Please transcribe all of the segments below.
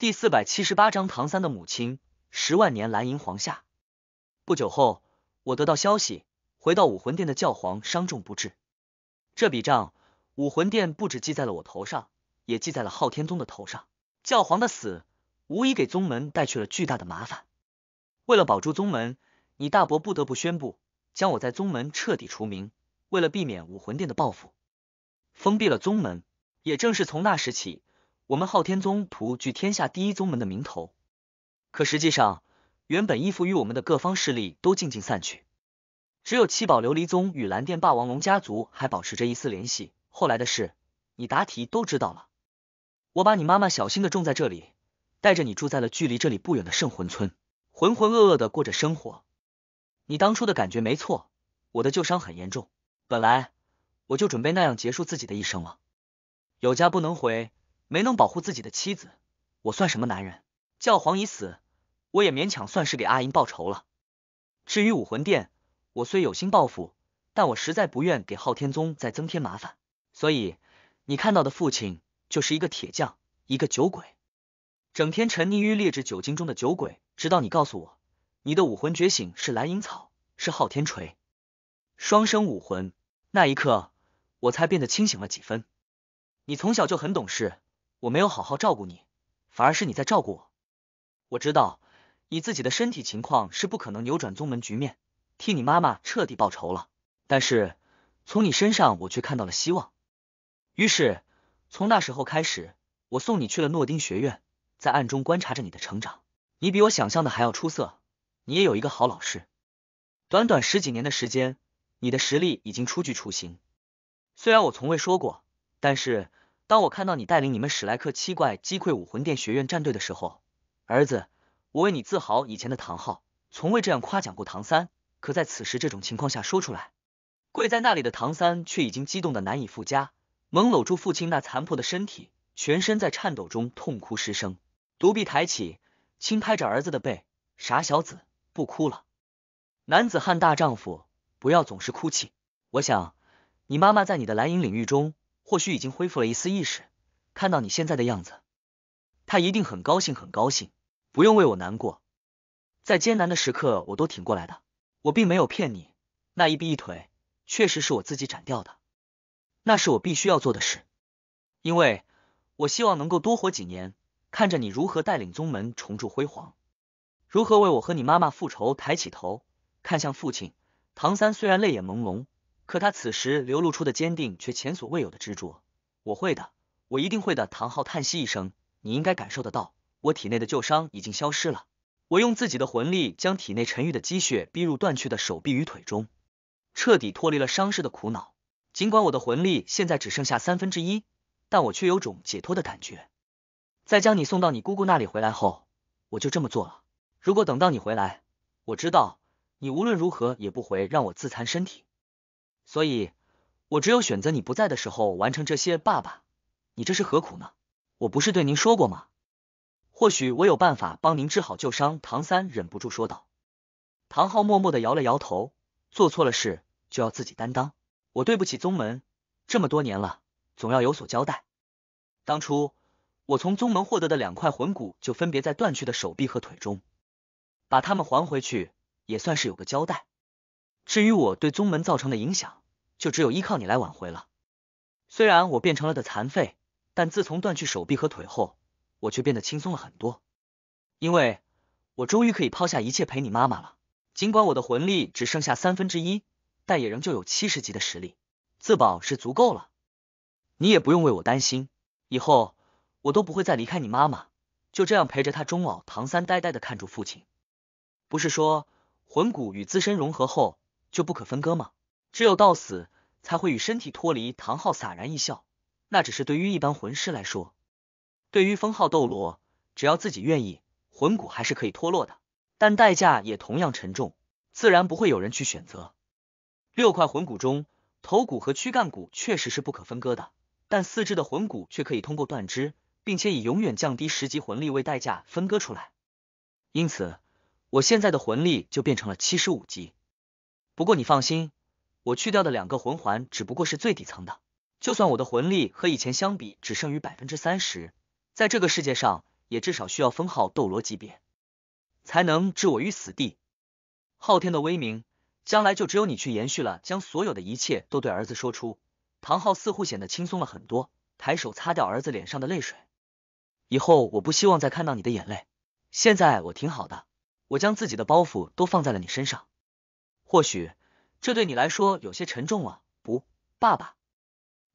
第四百七十八章，唐三的母亲十万年蓝银皇下。不久后，我得到消息，回到武魂殿的教皇伤重不治。这笔账，武魂殿不止记在了我头上，也记在了昊天宗的头上。教皇的死，无疑给宗门带去了巨大的麻烦。为了保住宗门，你大伯不得不宣布将我在宗门彻底除名。为了避免武魂殿的报复，封闭了宗门。也正是从那时起。我们昊天宗徒具天下第一宗门的名头，可实际上，原本依附于我们的各方势力都渐渐散去，只有七宝琉璃宗与蓝电霸王龙家族还保持着一丝联系。后来的事，你答题都知道了。我把你妈妈小心的种在这里，带着你住在了距离这里不远的圣魂村，浑浑噩噩的过着生活。你当初的感觉没错，我的旧伤很严重，本来我就准备那样结束自己的一生了，有家不能回。没能保护自己的妻子，我算什么男人？教皇已死，我也勉强算是给阿银报仇了。至于武魂殿，我虽有心报复，但我实在不愿给昊天宗再增添麻烦。所以你看到的父亲就是一个铁匠，一个酒鬼，整天沉溺于劣质酒精中的酒鬼。直到你告诉我你的武魂觉醒是蓝银草，是昊天锤，双生武魂，那一刻我才变得清醒了几分。你从小就很懂事。我没有好好照顾你，反而是你在照顾我。我知道以自己的身体情况是不可能扭转宗门局面，替你妈妈彻底报仇了。但是从你身上我却看到了希望。于是从那时候开始，我送你去了诺丁学院，在暗中观察着你的成长。你比我想象的还要出色，你也有一个好老师。短短十几年的时间，你的实力已经初具雏形。虽然我从未说过，但是。当我看到你带领你们史莱克七怪击溃武魂殿学院战队的时候，儿子，我为你自豪。以前的唐昊从未这样夸奖过唐三，可在此时这种情况下说出来，跪在那里的唐三却已经激动的难以复加，猛搂住父亲那残破的身体，全身在颤抖中痛哭失声。独臂抬起，轻拍着儿子的背：“傻小子，不哭了，男子汉大丈夫，不要总是哭泣。我想，你妈妈在你的蓝银领域中。”或许已经恢复了一丝意识，看到你现在的样子，他一定很高兴，很高兴。不用为我难过，在艰难的时刻我都挺过来的。我并没有骗你，那一臂一腿确实是我自己斩掉的，那是我必须要做的事，因为我希望能够多活几年，看着你如何带领宗门重铸辉煌，如何为我和你妈妈复仇。抬起头，看向父亲，唐三虽然泪眼朦胧。可他此时流露出的坚定，却前所未有的执着。我会的，我一定会的。唐昊叹息一声：“你应该感受得到，我体内的旧伤已经消失了。我用自己的魂力将体内沉郁的积血逼入断去的手臂与腿中，彻底脱离了伤势的苦恼。尽管我的魂力现在只剩下三分之一，但我却有种解脱的感觉。在将你送到你姑姑那里回来后，我就这么做了。如果等到你回来，我知道你无论如何也不回让我自残身体。”所以，我只有选择你不在的时候完成这些，爸爸，你这是何苦呢？我不是对您说过吗？或许我有办法帮您治好旧伤。”唐三忍不住说道。唐昊默默的摇了摇头，做错了事就要自己担当。我对不起宗门，这么多年了，总要有所交代。当初我从宗门获得的两块魂骨，就分别在断去的手臂和腿中，把他们还回去，也算是有个交代。至于我对宗门造成的影响，就只有依靠你来挽回了。虽然我变成了个残废，但自从断去手臂和腿后，我却变得轻松了很多，因为我终于可以抛下一切陪你妈妈了。尽管我的魂力只剩下三分之一，但也仍旧有七十级的实力，自保是足够了。你也不用为我担心，以后我都不会再离开你妈妈，就这样陪着她终老。唐三呆呆的看着父亲，不是说魂骨与自身融合后就不可分割吗？只有到死才会与身体脱离。唐昊洒然一笑，那只是对于一般魂师来说，对于封号斗罗，只要自己愿意，魂骨还是可以脱落的，但代价也同样沉重，自然不会有人去选择。六块魂骨中，头骨和躯干骨确实是不可分割的，但四肢的魂骨却可以通过断肢，并且以永远降低十级魂力为代价分割出来。因此，我现在的魂力就变成了七十五级。不过你放心。我去掉的两个魂环只不过是最底层的，就算我的魂力和以前相比只剩余百分之三十，在这个世界上也至少需要封号斗罗级别才能置我于死地。昊天的威名，将来就只有你去延续了。将所有的一切都对儿子说出。唐昊似乎显得轻松了很多，抬手擦掉儿子脸上的泪水。以后我不希望再看到你的眼泪。现在我挺好的，我将自己的包袱都放在了你身上。或许。这对你来说有些沉重了，不，爸爸，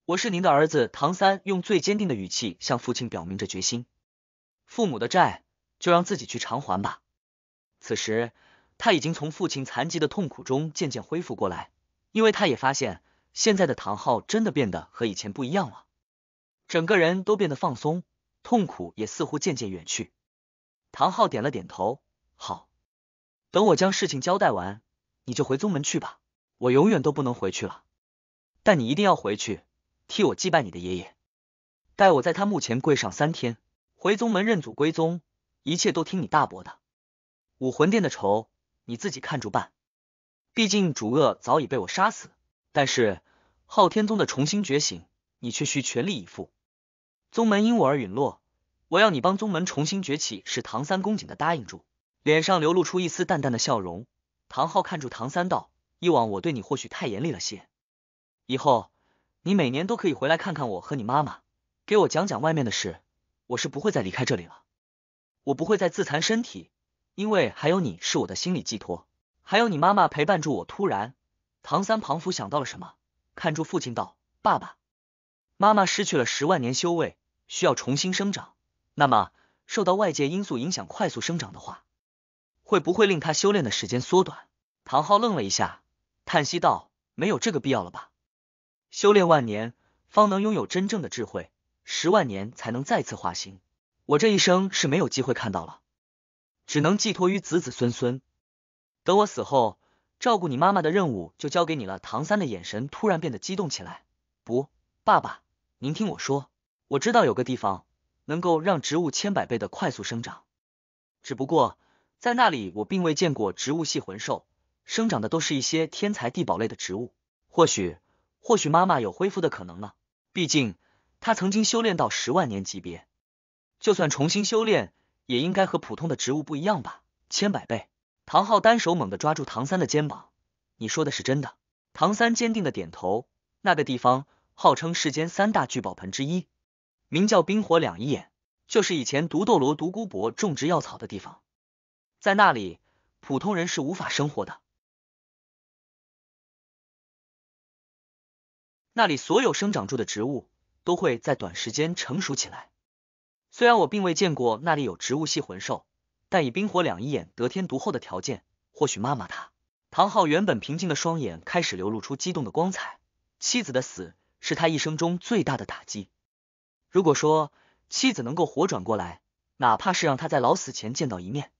我是您的儿子唐三，用最坚定的语气向父亲表明着决心。父母的债就让自己去偿还吧。此时他已经从父亲残疾的痛苦中渐渐恢复过来，因为他也发现现在的唐昊真的变得和以前不一样了，整个人都变得放松，痛苦也似乎渐渐远去。唐昊点了点头，好，等我将事情交代完，你就回宗门去吧。我永远都不能回去了，但你一定要回去替我祭拜你的爷爷。待我在他墓前跪上三天，回宗门认祖归宗，一切都听你大伯的。武魂殿的仇你自己看着办，毕竟主恶早已被我杀死。但是昊天宗的重新觉醒，你却需全力以赴。宗门因我而陨落，我要你帮宗门重新崛起。是唐三恭敬的答应住，脸上流露出一丝淡淡的笑容。唐昊看住唐三道。以往我对你或许太严厉了些，以后你每年都可以回来看看我和你妈妈，给我讲讲外面的事。我是不会再离开这里了，我不会再自残身体，因为还有你是我的心理寄托，还有你妈妈陪伴住我。突然，唐三庞福想到了什么，看住父亲道：“爸爸，妈妈失去了十万年修为，需要重新生长。那么受到外界因素影响快速生长的话，会不会令他修炼的时间缩短？”唐昊愣了一下。叹息道：“没有这个必要了吧？修炼万年方能拥有真正的智慧，十万年才能再次化形，我这一生是没有机会看到了，只能寄托于子子孙孙。等我死后，照顾你妈妈的任务就交给你了。”唐三的眼神突然变得激动起来：“不，爸爸，您听我说，我知道有个地方能够让植物千百倍的快速生长，只不过在那里我并未见过植物系魂兽。”生长的都是一些天才地宝类的植物，或许，或许妈妈有恢复的可能呢。毕竟她曾经修炼到十万年级别，就算重新修炼，也应该和普通的植物不一样吧，千百倍。唐昊单手猛地抓住唐三的肩膀，你说的是真的？唐三坚定的点头。那个地方号称世间三大聚宝盆之一，名叫冰火两仪眼，就是以前独斗罗独孤博种植药草的地方，在那里普通人是无法生活的。那里所有生长住的植物都会在短时间成熟起来。虽然我并未见过那里有植物系魂兽，但以冰火两仪眼得天独厚的条件，或许妈妈她……唐昊原本平静的双眼开始流露出激动的光彩。妻子的死是他一生中最大的打击。如果说妻子能够活转过来，哪怕是让他在老死前见到一面，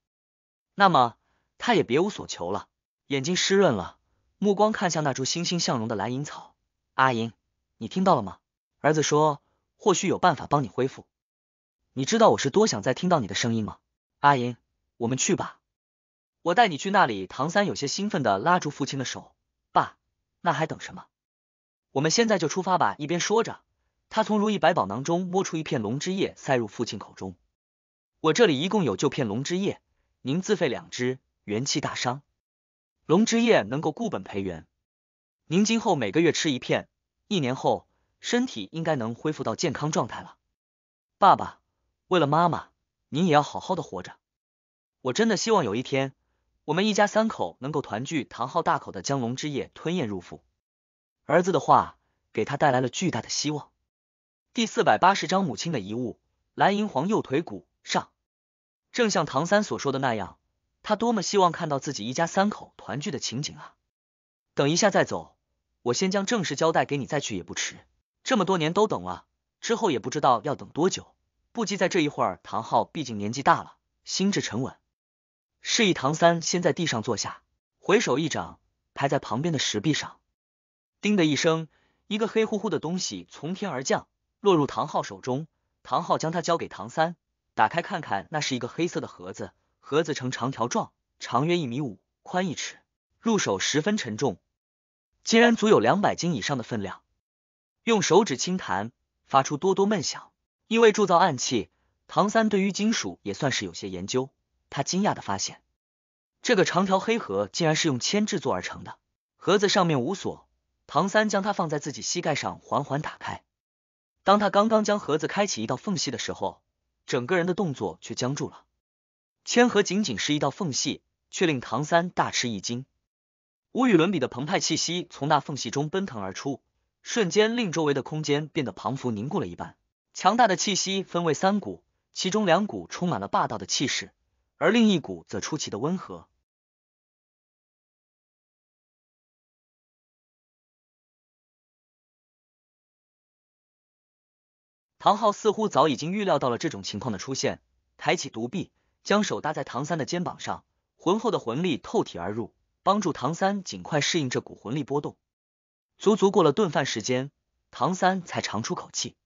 那么他也别无所求了。眼睛湿润了，目光看向那株欣欣向荣的蓝银草。阿银，你听到了吗？儿子说或许有办法帮你恢复。你知道我是多想再听到你的声音吗？阿银，我们去吧，我带你去那里。唐三有些兴奋的拉住父亲的手，爸，那还等什么？我们现在就出发吧。一边说着，他从如意百宝囊中摸出一片龙之叶，塞入父亲口中。我这里一共有九片龙之叶，您自费两支，元气大伤，龙之叶能够固本培元。您今后每个月吃一片，一年后身体应该能恢复到健康状态了。爸爸，为了妈妈，您也要好好的活着。我真的希望有一天，我们一家三口能够团聚。唐昊大口的将龙之液吞咽入腹，儿子的话给他带来了巨大的希望。第四百八十章母亲的遗物，蓝银皇右腿骨上，正像唐三所说的那样，他多么希望看到自己一家三口团聚的情景啊！等一下再走。我先将正事交代给你，再去也不迟。这么多年都等了，之后也不知道要等多久，不急在这一会儿。唐昊毕竟年纪大了，心智沉稳，示意唐三先在地上坐下，回手一掌拍在旁边的石壁上，叮的一声，一个黑乎乎的东西从天而降，落入唐昊手中。唐昊将它交给唐三，打开看看，那是一个黑色的盒子，盒子呈长条状，长约一米五，宽一尺，入手十分沉重。竟然足有两百斤以上的分量，用手指轻弹，发出多多闷响。因为铸造暗器，唐三对于金属也算是有些研究。他惊讶的发现，这个长条黑盒竟然是用铅制作而成的。盒子上面无锁，唐三将它放在自己膝盖上，缓缓打开。当他刚刚将盒子开启一道缝隙的时候，整个人的动作却僵住了。铅盒仅仅是一道缝隙，却令唐三大吃一惊。无与伦比的澎湃气息从那缝隙中奔腾而出，瞬间令周围的空间变得彷佛凝固了一般。强大的气息分为三股，其中两股充满了霸道的气势，而另一股则出奇的温和。唐昊似乎早已经预料到了这种情况的出现，抬起独臂，将手搭在唐三的肩膀上，浑厚的魂力透体而入。帮助唐三尽快适应这股魂力波动。足足过了顿饭时间，唐三才长出口气，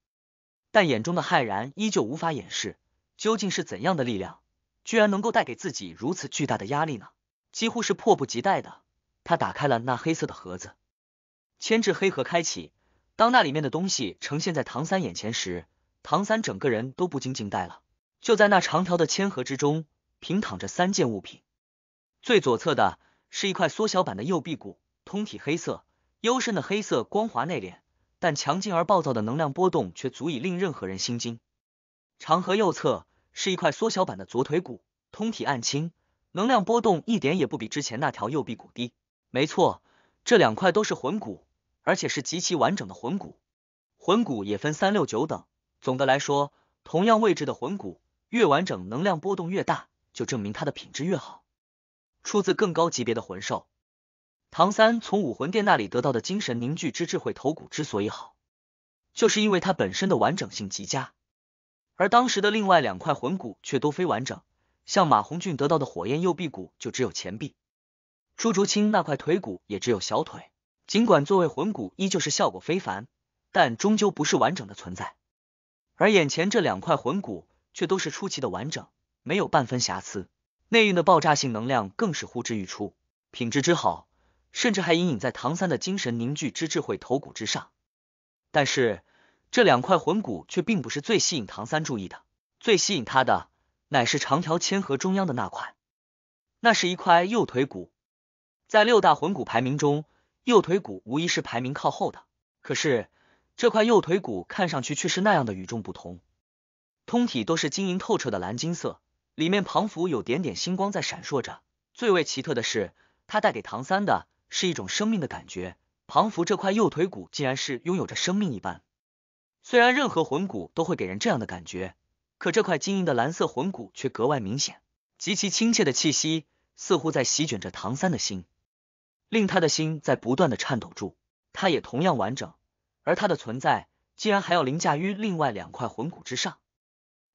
但眼中的骇然依旧无法掩饰。究竟是怎样的力量，居然能够带给自己如此巨大的压力呢？几乎是迫不及待的，他打开了那黑色的盒子，牵制黑盒开启。当那里面的东西呈现在唐三眼前时，唐三整个人都不禁惊呆了。就在那长条的铅盒之中，平躺着三件物品，最左侧的。是一块缩小版的右臂骨，通体黑色，幽深的黑色光滑内敛，但强劲而暴躁的能量波动却足以令任何人心惊。长河右侧是一块缩小版的左腿骨，通体暗青，能量波动一点也不比之前那条右臂骨低。没错，这两块都是魂骨，而且是极其完整的魂骨。魂骨也分三六九等，总的来说，同样位置的魂骨越完整，能量波动越大，就证明它的品质越好。出自更高级别的魂兽，唐三从武魂殿那里得到的精神凝聚之智慧头骨之所以好，就是因为它本身的完整性极佳，而当时的另外两块魂骨却都非完整，像马红俊得到的火焰右臂骨就只有前臂，朱竹清那块腿骨也只有小腿。尽管作为魂骨依旧是效果非凡，但终究不是完整的存在。而眼前这两块魂骨却都是出奇的完整，没有半分瑕疵。内蕴的爆炸性能量更是呼之欲出，品质之好，甚至还隐隐在唐三的精神凝聚之智慧头骨之上。但是这两块魂骨却并不是最吸引唐三注意的，最吸引他的乃是长条千河中央的那块，那是一块右腿骨。在六大魂骨排名中，右腿骨无疑是排名靠后的。可是这块右腿骨看上去却是那样的与众不同，通体都是晶莹透彻的蓝金色。里面庞福有点点星光在闪烁着。最为奇特的是，它带给唐三的是一种生命的感觉。庞福这块右腿骨竟然是拥有着生命一般。虽然任何魂骨都会给人这样的感觉，可这块晶莹的蓝色魂骨却格外明显，极其亲切的气息似乎在席卷着唐三的心，令他的心在不断的颤抖住。他也同样完整，而他的存在竟然还要凌驾于另外两块魂骨之上，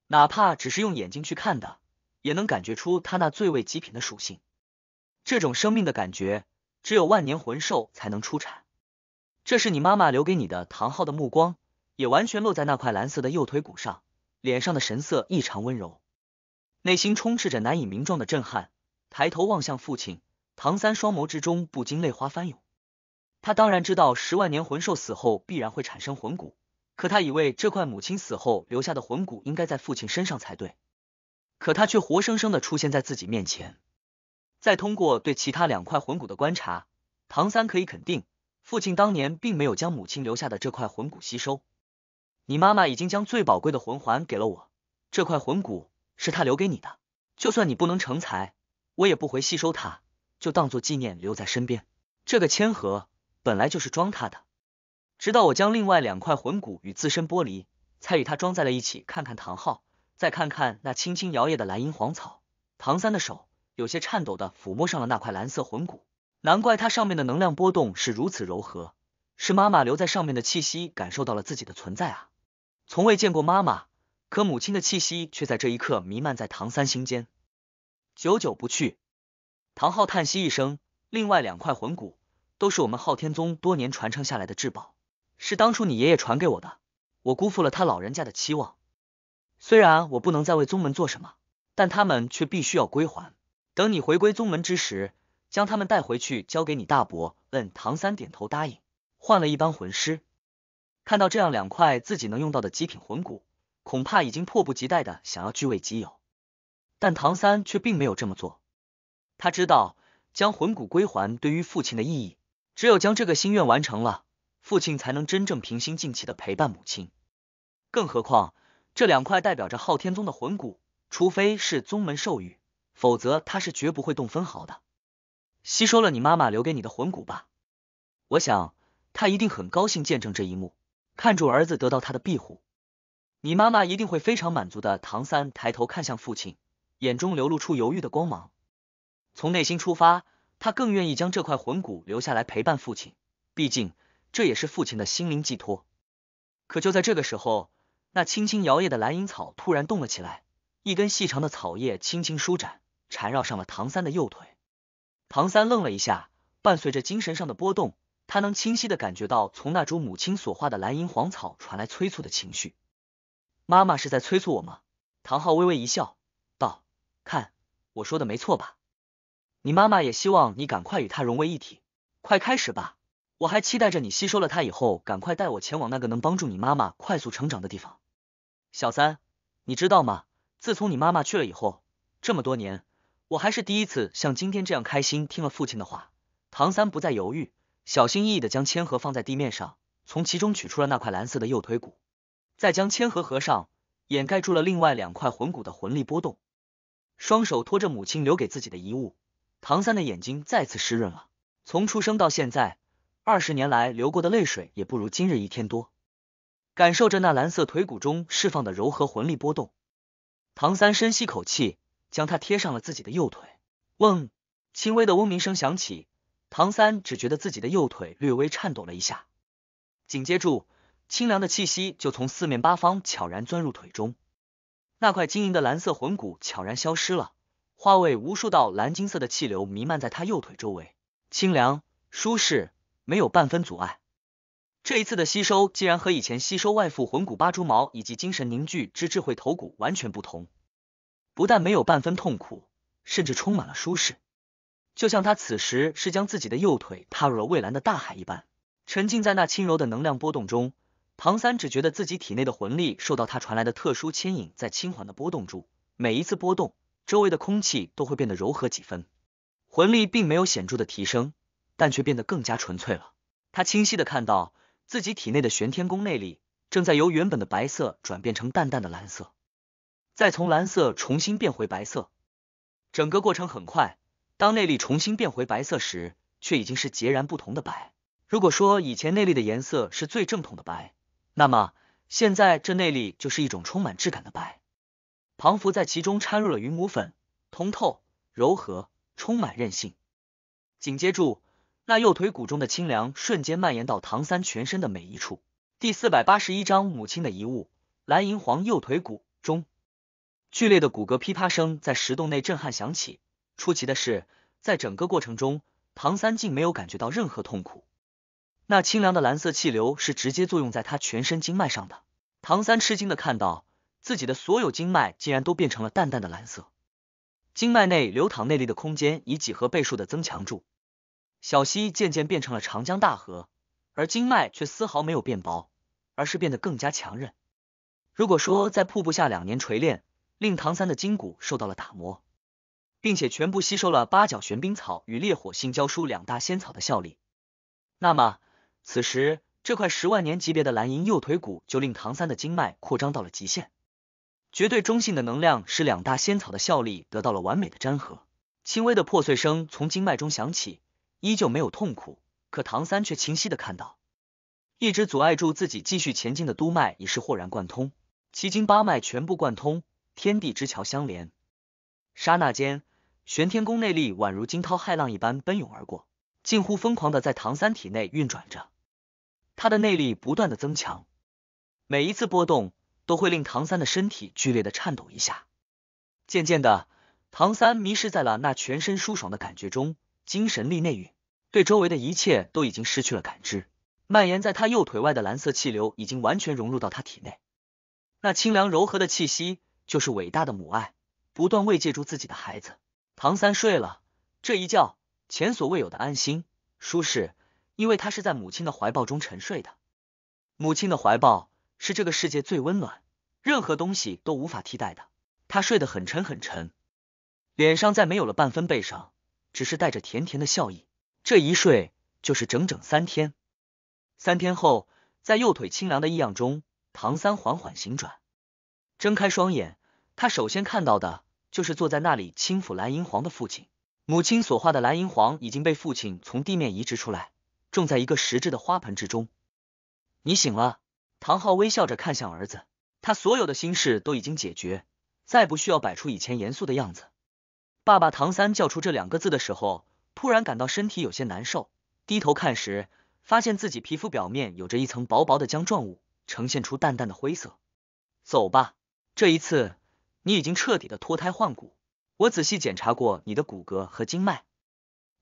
哪怕只是用眼睛去看的。也能感觉出他那最为极品的属性，这种生命的感觉只有万年魂兽才能出产。这是你妈妈留给你的。唐昊的目光也完全落在那块蓝色的右腿骨上，脸上的神色异常温柔，内心充斥着难以名状的震撼。抬头望向父亲唐三，双眸之中不禁泪花翻涌。他当然知道十万年魂兽死后必然会产生魂骨，可他以为这块母亲死后留下的魂骨应该在父亲身上才对。可他却活生生的出现在自己面前。再通过对其他两块魂骨的观察，唐三可以肯定，父亲当年并没有将母亲留下的这块魂骨吸收。你妈妈已经将最宝贵的魂环给了我，这块魂骨是她留给你的。就算你不能成才，我也不会吸收它，就当做纪念留在身边。这个千盒本来就是装他的，直到我将另外两块魂骨与自身剥离，才与他装在了一起。看看唐昊。再看看那轻轻摇曳的蓝银皇草，唐三的手有些颤抖的抚摸上了那块蓝色魂骨，难怪它上面的能量波动是如此柔和，是妈妈留在上面的气息感受到了自己的存在啊！从未见过妈妈，可母亲的气息却在这一刻弥漫在唐三心间，久久不去。唐昊叹息一声，另外两块魂骨都是我们昊天宗多年传承下来的至宝，是当初你爷爷传给我的，我辜负了他老人家的期望。虽然我不能再为宗门做什么，但他们却必须要归还。等你回归宗门之时，将他们带回去交给你大伯。嗯，唐三点头答应。换了一帮魂师，看到这样两块自己能用到的极品魂骨，恐怕已经迫不及待的想要据为己有。但唐三却并没有这么做。他知道将魂骨归还对于父亲的意义，只有将这个心愿完成了，父亲才能真正平心静气的陪伴母亲。更何况。这两块代表着昊天宗的魂骨，除非是宗门授予，否则他是绝不会动分毫的。吸收了你妈妈留给你的魂骨吧，我想他一定很高兴见证这一幕，看住儿子得到他的庇护，你妈妈一定会非常满足的。唐三抬头看向父亲，眼中流露出犹豫的光芒。从内心出发，他更愿意将这块魂骨留下来陪伴父亲，毕竟这也是父亲的心灵寄托。可就在这个时候。那轻轻摇曳的蓝银草突然动了起来，一根细长的草叶轻轻舒展，缠绕上了唐三的右腿。唐三愣了一下，伴随着精神上的波动，他能清晰的感觉到从那株母亲所化的蓝银皇草传来催促的情绪。妈妈是在催促我吗？唐昊微微一笑，道：“看，我说的没错吧？你妈妈也希望你赶快与她融为一体，快开始吧！我还期待着你吸收了它以后，赶快带我前往那个能帮助你妈妈快速成长的地方。”小三，你知道吗？自从你妈妈去了以后，这么多年，我还是第一次像今天这样开心。听了父亲的话，唐三不再犹豫，小心翼翼的将千盒放在地面上，从其中取出了那块蓝色的右腿骨，再将千盒合上，掩盖住了另外两块魂骨的魂力波动。双手托着母亲留给自己的遗物，唐三的眼睛再次湿润了。从出生到现在，二十年来流过的泪水，也不如今日一天多。感受着那蓝色腿骨中释放的柔和魂力波动，唐三深吸口气，将它贴上了自己的右腿。嗡，轻微的嗡鸣声响起，唐三只觉得自己的右腿略微颤抖了一下。紧接着，清凉的气息就从四面八方悄然钻入腿中，那块晶莹的蓝色魂骨悄然消失了，化为无数道蓝金色的气流弥漫在他右腿周围，清凉、舒适，没有半分阻碍。这一次的吸收竟然和以前吸收外附魂骨八蛛毛以及精神凝聚之智慧头骨完全不同，不但没有半分痛苦，甚至充满了舒适，就像他此时是将自己的右腿踏入了蔚蓝的大海一般，沉浸在那轻柔的能量波动中。唐三只觉得自己体内的魂力受到他传来的特殊牵引，在轻缓的波动中，每一次波动，周围的空气都会变得柔和几分。魂力并没有显著的提升，但却变得更加纯粹了。他清晰的看到。自己体内的玄天宫内力正在由原本的白色转变成淡淡的蓝色，再从蓝色重新变回白色，整个过程很快。当内力重新变回白色时，却已经是截然不同的白。如果说以前内力的颜色是最正统的白，那么现在这内力就是一种充满质感的白，庞福在其中掺入了云母粉，通透、柔和、充满韧性。紧接住。那右腿骨中的清凉瞬间蔓延到唐三全身的每一处。第四百八十一章母亲的遗物。蓝银皇右腿骨中，剧烈的骨骼噼啪声在石洞内震撼响起。出奇的是，在整个过程中，唐三竟没有感觉到任何痛苦。那清凉的蓝色气流是直接作用在他全身经脉上的。唐三吃惊的看到，自己的所有经脉竟然都变成了淡淡的蓝色，经脉内流淌内力的空间以几何倍数的增强住。小溪渐渐变成了长江大河，而经脉却丝毫没有变薄，而是变得更加强韧。如果说在瀑布下两年锤炼，令唐三的筋骨受到了打磨，并且全部吸收了八角玄冰草与烈火性胶书两大仙草的效力，那么此时这块十万年级别的蓝银右腿骨就令唐三的经脉扩张到了极限。绝对中性的能量使两大仙草的效力得到了完美的粘合，轻微的破碎声从经脉中响起。依旧没有痛苦，可唐三却清晰的看到，一直阻碍住自己继续前进的督脉已是豁然贯通，七经八脉全部贯通，天地之桥相连。刹那间，玄天宫内力宛如惊涛骇浪一般奔涌而过，近乎疯狂的在唐三体内运转着，他的内力不断的增强，每一次波动都会令唐三的身体剧烈的颤抖一下。渐渐的，唐三迷失在了那全身舒爽的感觉中，精神力内蕴。对周围的一切都已经失去了感知，蔓延在他右腿外的蓝色气流已经完全融入到他体内，那清凉柔和的气息就是伟大的母爱，不断慰藉住自己的孩子。唐三睡了，这一觉前所未有的安心舒适，因为他是在母亲的怀抱中沉睡的。母亲的怀抱是这个世界最温暖，任何东西都无法替代的。他睡得很沉很沉，脸上再没有了半分悲伤，只是带着甜甜的笑意。这一睡就是整整三天。三天后，在右腿清凉的异样中，唐三缓缓醒转，睁开双眼。他首先看到的就是坐在那里轻抚蓝银皇的父亲、母亲所画的蓝银皇已经被父亲从地面移植出来，种在一个石质的花盆之中。你醒了，唐昊微笑着看向儿子，他所有的心事都已经解决，再不需要摆出以前严肃的样子。爸爸，唐三叫出这两个字的时候。突然感到身体有些难受，低头看时，发现自己皮肤表面有着一层薄薄的浆状物，呈现出淡淡的灰色。走吧，这一次你已经彻底的脱胎换骨。我仔细检查过你的骨骼和经脉，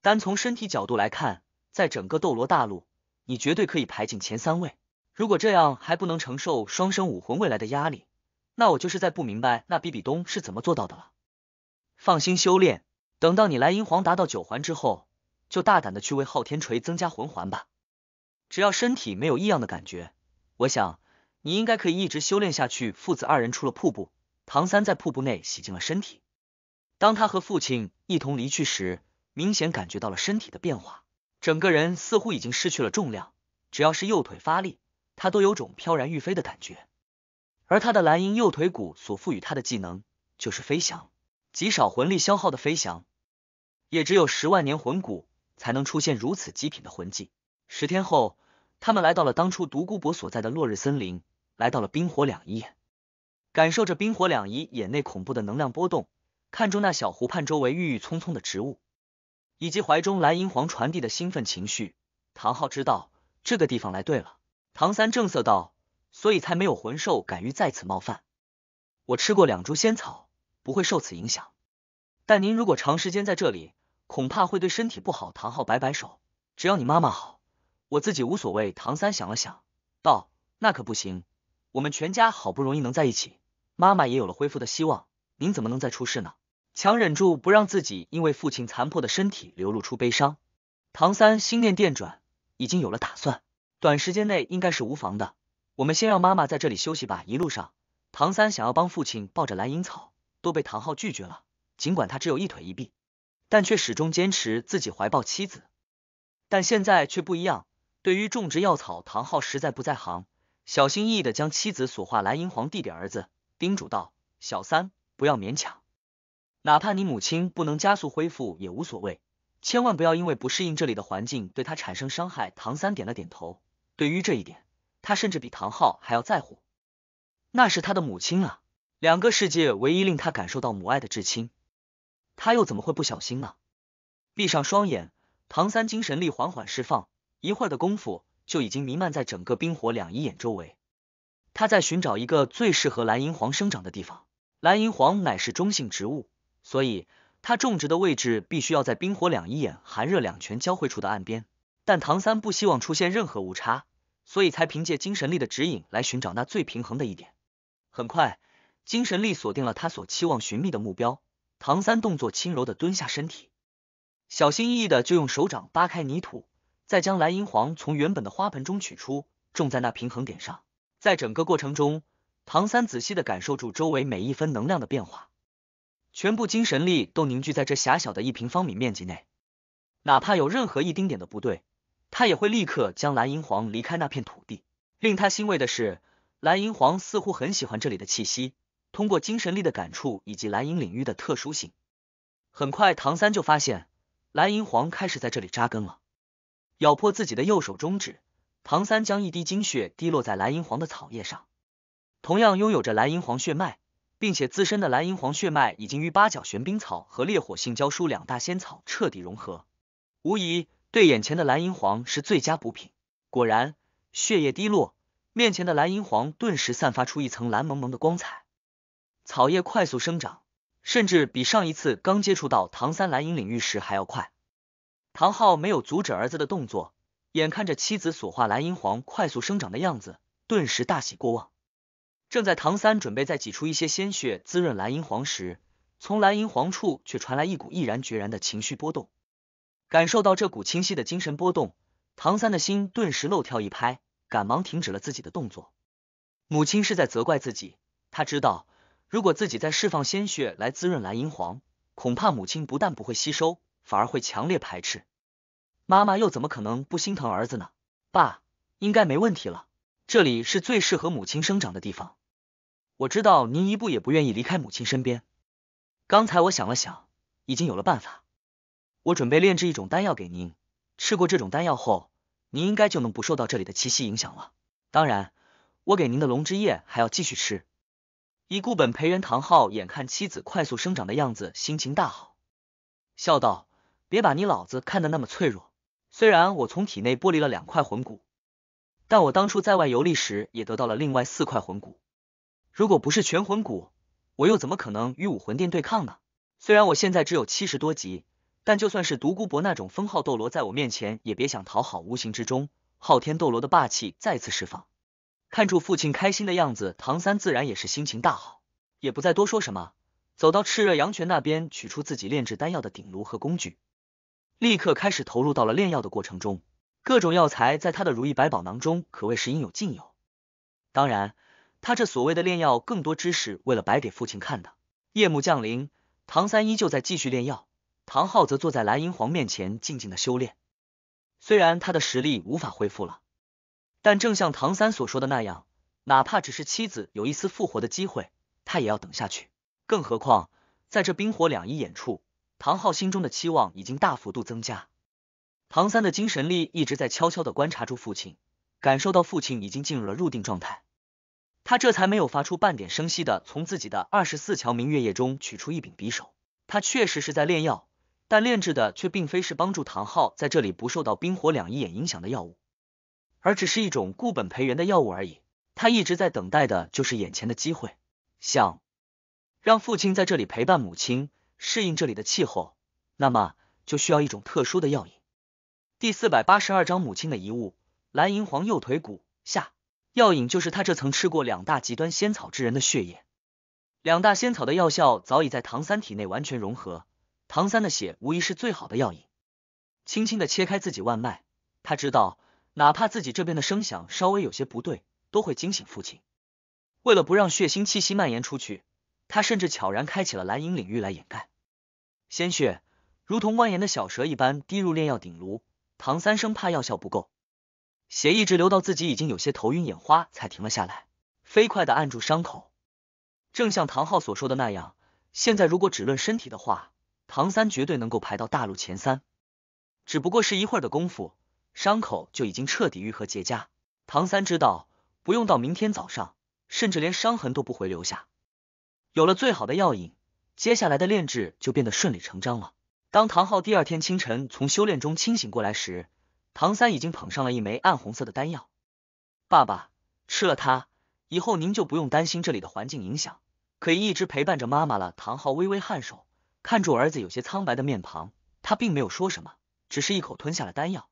单从身体角度来看，在整个斗罗大陆，你绝对可以排进前三位。如果这样还不能承受双生武魂未来的压力，那我就是在不明白那比比东是怎么做到的了。放心修炼。等到你来银皇达到九环之后，就大胆的去为昊天锤增加魂环吧。只要身体没有异样的感觉，我想你应该可以一直修炼下去。父子二人出了瀑布，唐三在瀑布内洗净了身体。当他和父亲一同离去时，明显感觉到了身体的变化，整个人似乎已经失去了重量。只要是右腿发力，他都有种飘然欲飞的感觉。而他的蓝银右腿骨所赋予他的技能就是飞翔，极少魂力消耗的飞翔。也只有十万年魂骨才能出现如此极品的魂技。十天后，他们来到了当初独孤博所在的落日森林，来到了冰火两仪眼，感受着冰火两仪眼内恐怖的能量波动，看中那小湖畔周围郁郁葱葱的植物，以及怀中蓝银皇传递的兴奋情绪，唐昊知道这个地方来对了。唐三正色道：“所以才没有魂兽敢于在此冒犯。我吃过两株仙草，不会受此影响。但您如果长时间在这里。”恐怕会对身体不好。唐昊摆摆手，只要你妈妈好，我自己无所谓。唐三想了想，道：“那可不行，我们全家好不容易能在一起，妈妈也有了恢复的希望，您怎么能再出事呢？”强忍住不让自己因为父亲残破的身体流露出悲伤。唐三心念电转，已经有了打算，短时间内应该是无妨的。我们先让妈妈在这里休息吧。一路上，唐三想要帮父亲抱着蓝银草，都被唐昊拒绝了。尽管他只有一腿一臂。但却始终坚持自己怀抱妻子，但现在却不一样。对于种植药草，唐昊实在不在行，小心翼翼的将妻子所画蓝银皇递给儿子，叮嘱道：“小三，不要勉强，哪怕你母亲不能加速恢复也无所谓，千万不要因为不适应这里的环境对她产生伤害。”唐三点了点头，对于这一点，他甚至比唐昊还要在乎，那是他的母亲啊，两个世界唯一令他感受到母爱的至亲。他又怎么会不小心呢？闭上双眼，唐三精神力缓缓释放，一会儿的功夫就已经弥漫在整个冰火两仪眼周围。他在寻找一个最适合蓝银皇生长的地方。蓝银皇乃是中性植物，所以他种植的位置必须要在冰火两仪眼寒热两全交汇处的岸边。但唐三不希望出现任何误差，所以才凭借精神力的指引来寻找那最平衡的一点。很快，精神力锁定了他所期望寻觅的目标。唐三动作轻柔的蹲下身体，小心翼翼的就用手掌扒开泥土，再将蓝银皇从原本的花盆中取出，种在那平衡点上。在整个过程中，唐三仔细的感受住周围每一分能量的变化，全部精神力都凝聚在这狭小的一平方米面积内，哪怕有任何一丁点的不对，他也会立刻将蓝银皇离开那片土地。令他欣慰的是，蓝银皇似乎很喜欢这里的气息。通过精神力的感触以及蓝银领域的特殊性，很快唐三就发现蓝银皇开始在这里扎根了。咬破自己的右手中指，唐三将一滴精血滴落在蓝银皇的草叶上。同样拥有着蓝银皇血脉，并且自身的蓝银皇血脉已经与八角玄冰草和烈火性胶书两大仙草彻底融合，无疑对眼前的蓝银皇是最佳补品。果然，血液滴落，面前的蓝银皇顿时散发出一层蓝蒙蒙的光彩。草叶快速生长，甚至比上一次刚接触到唐三蓝银领域时还要快。唐昊没有阻止儿子的动作，眼看着妻子所化蓝银皇快速生长的样子，顿时大喜过望。正在唐三准备再挤出一些鲜血滋润蓝银皇时，从蓝银皇处却传来一股毅然决然的情绪波动。感受到这股清晰的精神波动，唐三的心顿时漏跳一拍，赶忙停止了自己的动作。母亲是在责怪自己，他知道。如果自己再释放鲜血来滋润蓝银皇，恐怕母亲不但不会吸收，反而会强烈排斥。妈妈又怎么可能不心疼儿子呢？爸，应该没问题了，这里是最适合母亲生长的地方。我知道您一步也不愿意离开母亲身边。刚才我想了想，已经有了办法。我准备炼制一种丹药给您，吃过这种丹药后，您应该就能不受到这里的气息影响了。当然，我给您的龙之液还要继续吃。以固本培元，唐昊眼看妻子快速生长的样子，心情大好，笑道：“别把你老子看得那么脆弱。虽然我从体内剥离了两块魂骨，但我当初在外游历时也得到了另外四块魂骨。如果不是全魂骨，我又怎么可能与武魂殿对抗呢？虽然我现在只有七十多级，但就算是独孤博那种封号斗罗，在我面前也别想讨好。”无形之中，昊天斗罗的霸气再次释放。看住父亲开心的样子，唐三自然也是心情大好，也不再多说什么，走到炽热阳泉那边，取出自己炼制丹药的鼎炉和工具，立刻开始投入到了炼药的过程中。各种药材在他的如意百宝囊中可谓是应有尽有。当然，他这所谓的炼药，更多只是为了白给父亲看的。夜幕降临，唐三依旧在继续炼药，唐昊则坐在蓝银皇面前静静的修炼。虽然他的实力无法恢复了。但正像唐三所说的那样，哪怕只是妻子有一丝复活的机会，他也要等下去。更何况，在这冰火两仪眼处，唐昊心中的期望已经大幅度增加。唐三的精神力一直在悄悄的观察住父亲，感受到父亲已经进入了入定状态，他这才没有发出半点声息的从自己的二十四桥明月夜中取出一柄匕首。他确实是在炼药，但炼制的却并非是帮助唐昊在这里不受到冰火两仪眼影响的药物。而只是一种固本培元的药物而已。他一直在等待的就是眼前的机会，想让父亲在这里陪伴母亲，适应这里的气候，那么就需要一种特殊的药引。第四百八十二章母亲的遗物，蓝银皇右腿骨下药引就是他这曾吃过两大极端仙草之人的血液。两大仙草的药效早已在唐三体内完全融合，唐三的血无疑是最好的药引。轻轻的切开自己腕脉，他知道。哪怕自己这边的声响稍微有些不对，都会惊醒父亲。为了不让血腥气息蔓延出去，他甚至悄然开启了蓝银领域来掩盖。鲜血如同蜿蜒的小蛇一般滴入炼药鼎炉。唐三生怕药效不够，血一直流到自己已经有些头晕眼花才停了下来，飞快的按住伤口。正像唐昊所说的那样，现在如果只论身体的话，唐三绝对能够排到大陆前三。只不过是一会儿的功夫。伤口就已经彻底愈合结痂，唐三知道不用到明天早上，甚至连伤痕都不会留下。有了最好的药引，接下来的炼制就变得顺理成章了。当唐昊第二天清晨从修炼中清醒过来时，唐三已经捧上了一枚暗红色的丹药。爸爸吃了它以后，您就不用担心这里的环境影响，可以一直陪伴着妈妈了。唐昊微微颔首，看住儿子有些苍白的面庞，他并没有说什么，只是一口吞下了丹药。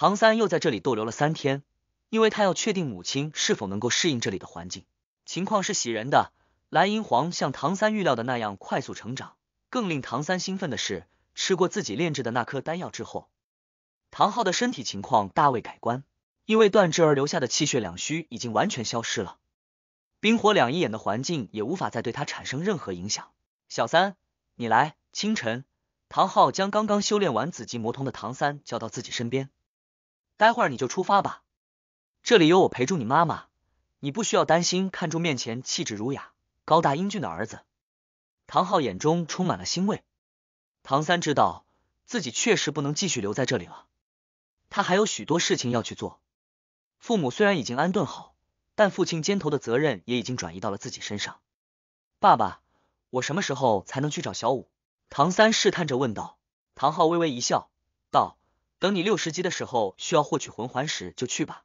唐三又在这里逗留了三天，因为他要确定母亲是否能够适应这里的环境。情况是喜人的，蓝银皇像唐三预料的那样快速成长。更令唐三兴奋的是，吃过自己炼制的那颗丹药之后，唐昊的身体情况大为改观，因为断肢而留下的气血两虚已经完全消失了。冰火两仪眼的环境也无法再对他产生任何影响。小三，你来。清晨，唐昊将刚刚修炼完紫极魔瞳的唐三叫到自己身边。待会儿你就出发吧，这里有我陪住你妈妈，你不需要担心。看住面前气质儒雅、高大英俊的儿子，唐昊眼中充满了欣慰。唐三知道自己确实不能继续留在这里了，他还有许多事情要去做。父母虽然已经安顿好，但父亲肩头的责任也已经转移到了自己身上。爸爸，我什么时候才能去找小五？唐三试探着问道。唐昊微微一笑，道。等你六十级的时候，需要获取魂环时就去吧。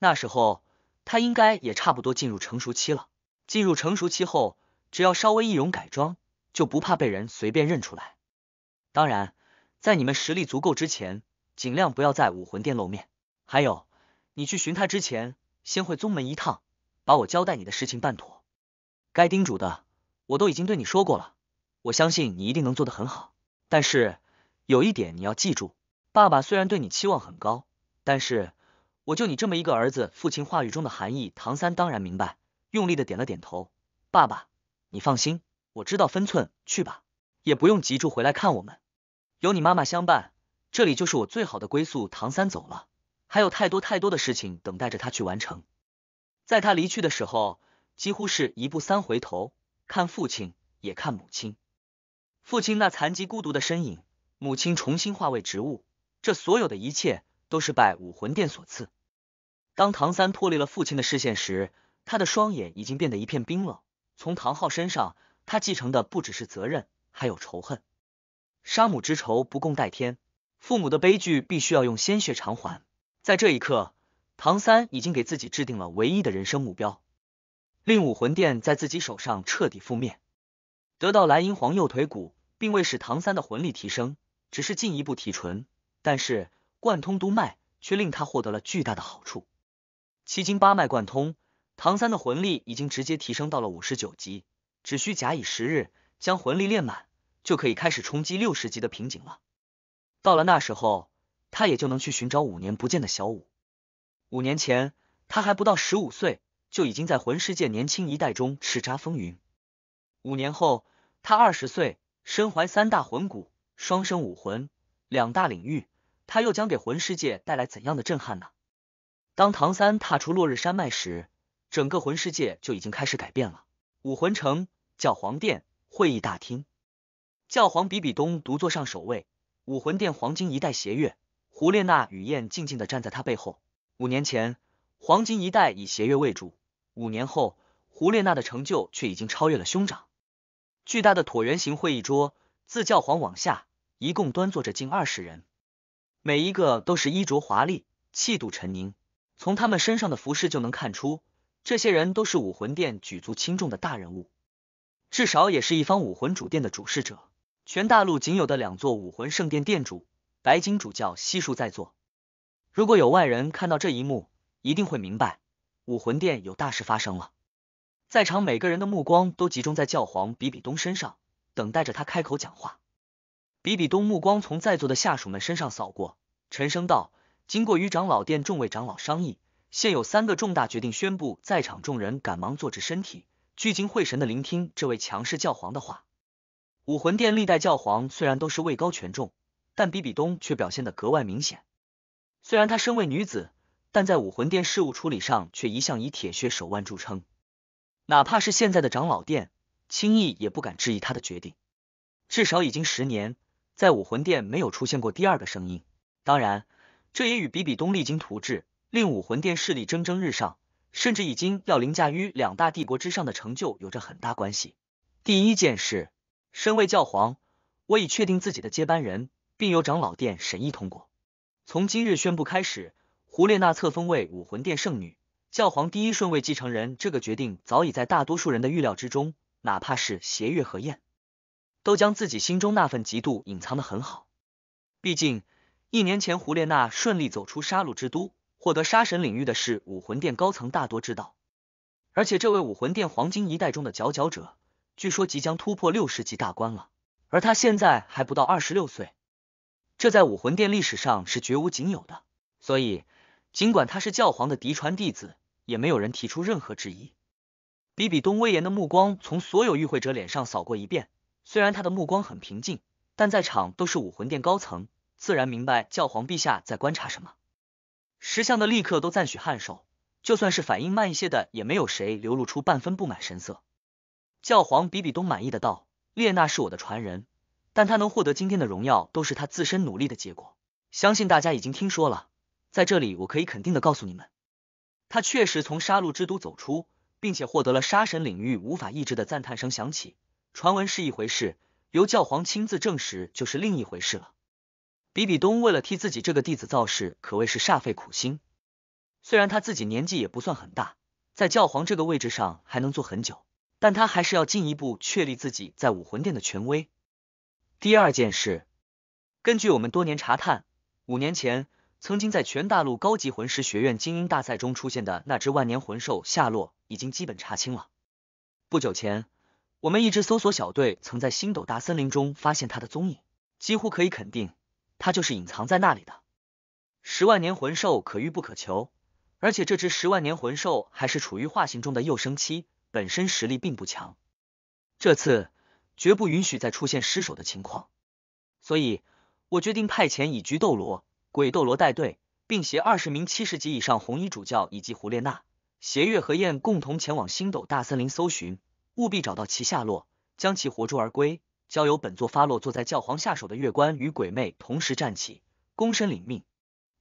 那时候他应该也差不多进入成熟期了。进入成熟期后，只要稍微易容改装，就不怕被人随便认出来。当然，在你们实力足够之前，尽量不要在武魂殿露面。还有，你去寻他之前，先回宗门一趟，把我交代你的事情办妥。该叮嘱的我都已经对你说过了，我相信你一定能做得很好。但是有一点你要记住。爸爸虽然对你期望很高，但是我就你这么一个儿子。父亲话语中的含义，唐三当然明白，用力的点了点头。爸爸，你放心，我知道分寸，去吧，也不用急着回来看我们。有你妈妈相伴，这里就是我最好的归宿。唐三走了，还有太多太多的事情等待着他去完成。在他离去的时候，几乎是一步三回头，看父亲，也看母亲。父亲那残疾孤独的身影，母亲重新化为植物。这所有的一切都是拜武魂殿所赐。当唐三脱离了父亲的视线时，他的双眼已经变得一片冰冷。从唐昊身上，他继承的不只是责任，还有仇恨。杀母之仇，不共戴天。父母的悲剧，必须要用鲜血偿还。在这一刻，唐三已经给自己制定了唯一的人生目标：令武魂殿在自己手上彻底覆灭。得到蓝银皇右腿骨，并未使唐三的魂力提升，只是进一步提纯。但是贯通督脉却令他获得了巨大的好处，七经八脉贯通，唐三的魂力已经直接提升到了五十九级，只需假以时日，将魂力练满，就可以开始冲击六十级的瓶颈了。到了那时候，他也就能去寻找五年不见的小舞。五年前他还不到十五岁，就已经在魂师界年轻一代中叱咤风云。五年后，他二十岁，身怀三大魂骨、双生武魂、两大领域。他又将给魂师界带来怎样的震撼呢？当唐三踏出落日山脉时，整个魂师界就已经开始改变了。武魂城教皇殿会议大厅，教皇比比东独坐上首位，武魂殿黄金一代邪月胡列娜与燕静静的站在他背后。五年前，黄金一代以邪月为主，五年后，胡列娜的成就却已经超越了兄长。巨大的椭圆形会议桌，自教皇往下，一共端坐着近二十人。每一个都是衣着华丽，气度沉凝，从他们身上的服饰就能看出，这些人都是武魂殿举足轻重的大人物，至少也是一方武魂主殿的主事者。全大陆仅有的两座武魂圣殿殿主，白金主教悉数在座。如果有外人看到这一幕，一定会明白武魂殿有大事发生了。在场每个人的目光都集中在教皇比比东身上，等待着他开口讲话。比比东目光从在座的下属们身上扫过，沉声道：“经过与长老殿众位长老商议，现有三个重大决定宣布。”在场众人赶忙坐直身体，聚精会神的聆听这位强势教皇的话。武魂殿历代教皇虽然都是位高权重，但比比东却表现的格外明显。虽然她身为女子，但在武魂殿事务处理上却一向以铁血手腕著称。哪怕是现在的长老殿，轻易也不敢质疑她的决定。至少已经十年。在武魂殿没有出现过第二个声音，当然，这也与比比东励精图治，令武魂殿势力蒸蒸日上，甚至已经要凌驾于两大帝国之上的成就有着很大关系。第一件事，身为教皇，我已确定自己的接班人，并由长老殿审议通过。从今日宣布开始，胡列娜册封为武魂殿圣女、教皇第一顺位继承人，这个决定早已在大多数人的预料之中，哪怕是邪月和燕。都将自己心中那份嫉妒隐藏的很好。毕竟，一年前胡列娜顺利走出杀戮之都，获得杀神领域的事，武魂殿高层大多知道。而且，这位武魂殿黄金一代中的佼佼者，据说即将突破六十级大关了。而他现在还不到二十六岁，这在武魂殿历史上是绝无仅有的。所以，尽管他是教皇的嫡传弟子，也没有人提出任何质疑。比比东威严的目光从所有与会者脸上扫过一遍。虽然他的目光很平静，但在场都是武魂殿高层，自然明白教皇陛下在观察什么。识相的立刻都赞许颔首，就算是反应慢一些的，也没有谁流露出半分不满神色。教皇比比东满意的道：“列娜是我的传人，但他能获得今天的荣耀，都是他自身努力的结果。相信大家已经听说了，在这里我可以肯定的告诉你们，他确实从杀戮之都走出，并且获得了杀神领域。”无法抑制的赞叹声响起。传闻是一回事，由教皇亲自证实就是另一回事了。比比东为了替自己这个弟子造势，可谓是煞费苦心。虽然他自己年纪也不算很大，在教皇这个位置上还能做很久，但他还是要进一步确立自己在武魂殿的权威。第二件事，根据我们多年查探，五年前曾经在全大陆高级魂师学院精英大赛中出现的那只万年魂兽下落已经基本查清了。不久前。我们一支搜索小队曾在星斗大森林中发现它的踪影，几乎可以肯定，它就是隐藏在那里的。十万年魂兽可遇不可求，而且这只十万年魂兽还是处于化形中的幼生期，本身实力并不强。这次绝不允许再出现失手的情况，所以我决定派遣以菊斗罗、鬼斗罗带队，并携二十名七十级以上红衣主教以及胡列娜、邪月和燕共同前往星斗大森林搜寻。务必找到其下落，将其活捉而归，交由本座发落。坐在教皇下手的月官与鬼魅同时站起，躬身领命。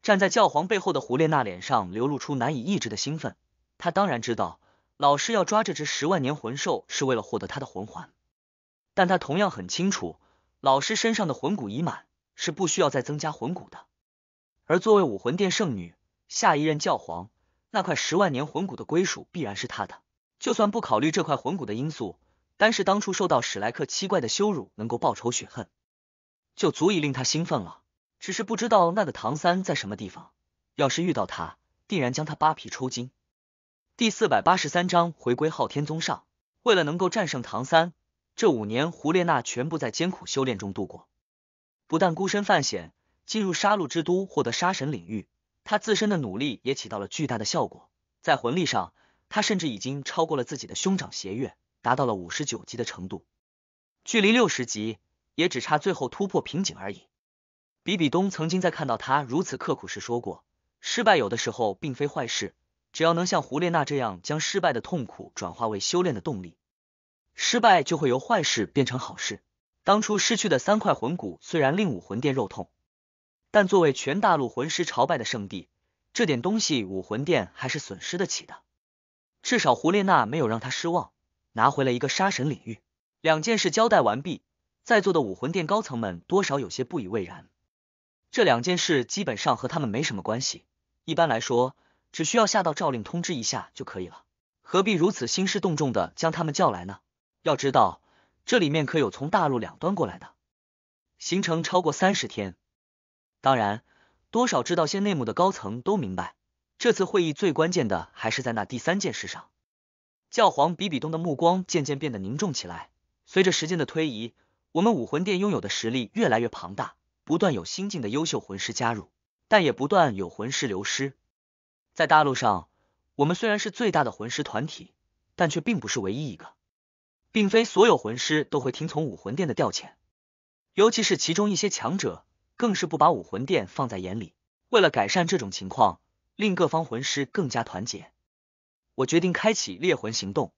站在教皇背后的胡列娜脸上流露出难以抑制的兴奋。他当然知道，老师要抓这只十万年魂兽是为了获得他的魂环，但他同样很清楚，老师身上的魂骨已满，是不需要再增加魂骨的。而作为武魂殿圣女、下一任教皇，那块十万年魂骨的归属必然是他的。就算不考虑这块魂骨的因素，单是当初受到史莱克七怪的羞辱，能够报仇雪恨，就足以令他兴奋了。只是不知道那个唐三在什么地方，要是遇到他，定然将他扒皮抽筋。第四百八十三章回归昊天宗上，为了能够战胜唐三，这五年胡列娜全部在艰苦修炼中度过，不但孤身犯险进入杀戮之都获得杀神领域，她自身的努力也起到了巨大的效果，在魂力上。他甚至已经超过了自己的兄长邪月，达到了五十九级的程度，距离六十级也只差最后突破瓶颈而已。比比东曾经在看到他如此刻苦时说过：“失败有的时候并非坏事，只要能像胡列娜这样将失败的痛苦转化为修炼的动力，失败就会由坏事变成好事。”当初失去的三块魂骨虽然令武魂殿肉痛，但作为全大陆魂师朝拜的圣地，这点东西武魂殿还是损失得起的。至少胡列娜没有让他失望，拿回了一个杀神领域。两件事交代完毕，在座的武魂殿高层们多少有些不以为然。这两件事基本上和他们没什么关系，一般来说只需要下到诏令通知一下就可以了，何必如此兴师动众的将他们叫来呢？要知道这里面可有从大陆两端过来的，行程超过三十天。当然，多少知道些内幕的高层都明白。这次会议最关键的还是在那第三件事上。教皇比比东的目光渐渐变得凝重起来。随着时间的推移，我们武魂殿拥有的实力越来越庞大，不断有新晋的优秀魂师加入，但也不断有魂师流失。在大陆上，我们虽然是最大的魂师团体，但却并不是唯一一个，并非所有魂师都会听从武魂殿的调遣，尤其是其中一些强者更是不把武魂殿放在眼里。为了改善这种情况。令各方魂师更加团结。我决定开启猎魂行动，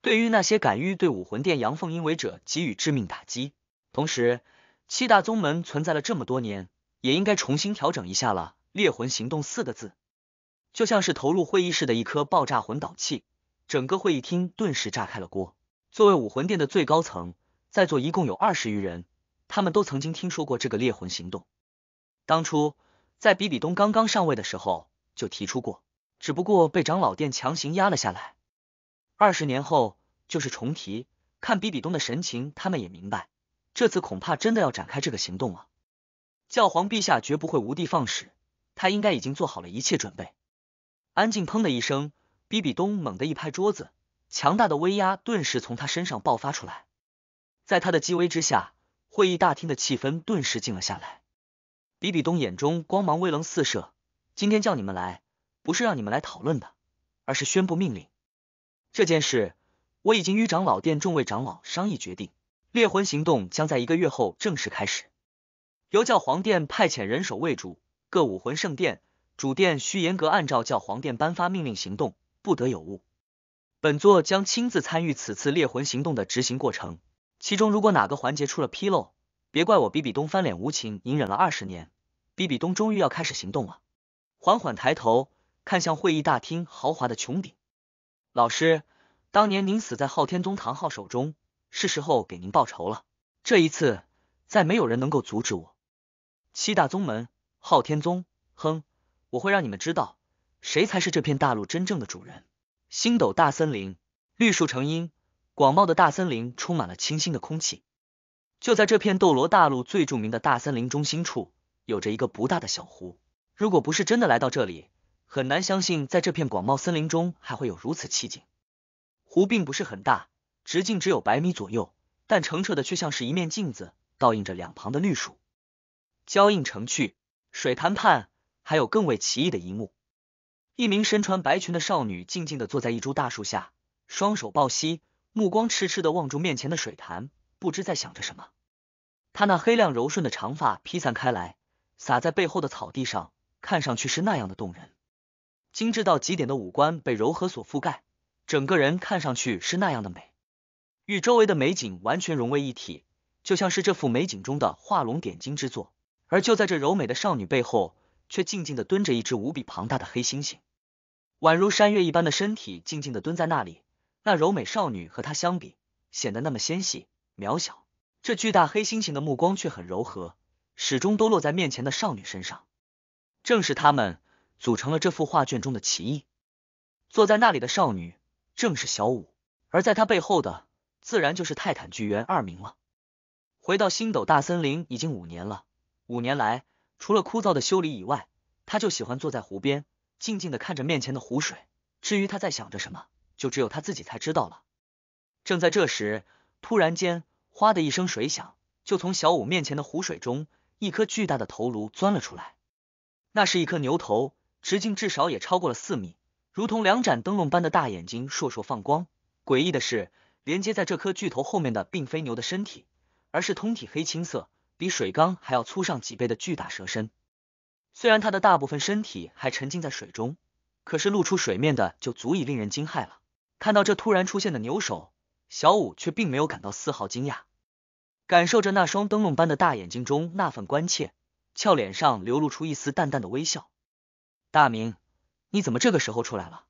对于那些敢于对武魂殿阳奉阴违者给予致命打击。同时，七大宗门存在了这么多年，也应该重新调整一下了。猎魂行动四个字，就像是投入会议室的一颗爆炸魂导器，整个会议厅顿时炸开了锅。作为武魂殿的最高层，在座一共有二十余人，他们都曾经听说过这个猎魂行动。当初在比比东刚刚上位的时候。就提出过，只不过被长老殿强行压了下来。二十年后，就是重提。看比比东的神情，他们也明白，这次恐怕真的要展开这个行动了。教皇陛下绝不会无的放矢，他应该已经做好了一切准备。安静！砰的一声，比比东猛地一拍桌子，强大的威压顿时从他身上爆发出来。在他的机威之下，会议大厅的气氛顿时静了下来。比比东眼中光芒威棱四射。今天叫你们来，不是让你们来讨论的，而是宣布命令。这件事我已经与长老殿众位长老商议决定，猎魂行动将在一个月后正式开始。由教皇殿派遣人手为主，各武魂圣殿主殿需严格按照教皇殿颁发命令，行动不得有误。本座将亲自参与此次猎魂行动的执行过程，其中如果哪个环节出了纰漏，别怪我比比东翻脸无情。隐忍了二十年，比比东终于要开始行动了。缓缓抬头看向会议大厅豪华的穹顶，老师，当年您死在昊天宗唐昊手中，是时候给您报仇了。这一次，再没有人能够阻止我。七大宗门，昊天宗，哼，我会让你们知道，谁才是这片大陆真正的主人。星斗大森林，绿树成荫，广袤的大森林充满了清新的空气。就在这片斗罗大陆最著名的大森林中心处，有着一个不大的小湖。如果不是真的来到这里，很难相信在这片广袤森林中还会有如此奇景。湖并不是很大，直径只有百米左右，但澄澈的却像是一面镜子，倒映着两旁的绿树，交映成趣。水潭畔还有更为奇异的一幕：一名身穿白裙的少女静静地坐在一株大树下，双手抱膝，目光痴痴的望住面前的水潭，不知在想着什么。她那黑亮柔顺的长发披散开来，洒在背后的草地上。看上去是那样的动人，精致到极点的五官被柔和所覆盖，整个人看上去是那样的美，与周围的美景完全融为一体，就像是这幅美景中的画龙点睛之作。而就在这柔美的少女背后，却静静的蹲着一只无比庞大的黑猩猩，宛如山岳一般的身体静静的蹲在那里。那柔美少女和她相比，显得那么纤细渺小。这巨大黑猩猩的目光却很柔和，始终都落在面前的少女身上。正是他们组成了这幅画卷中的奇异。坐在那里的少女正是小五，而在他背后的自然就是泰坦巨猿二明了。回到星斗大森林已经五年了，五年来除了枯燥的修理以外，他就喜欢坐在湖边静静的看着面前的湖水。至于他在想着什么，就只有他自己才知道了。正在这时，突然间，哗的一声水响，就从小五面前的湖水中，一颗巨大的头颅钻了出来。那是一颗牛头，直径至少也超过了四米，如同两盏灯笼般的大眼睛烁烁放光。诡异的是，连接在这颗巨头后面的，并非牛的身体，而是通体黑青色、比水缸还要粗上几倍的巨大蛇身。虽然它的大部分身体还沉浸在水中，可是露出水面的就足以令人惊骇了。看到这突然出现的牛首，小五却并没有感到丝毫惊讶，感受着那双灯笼般的大眼睛中那份关切。俏脸上流露出一丝淡淡的微笑。大明，你怎么这个时候出来了？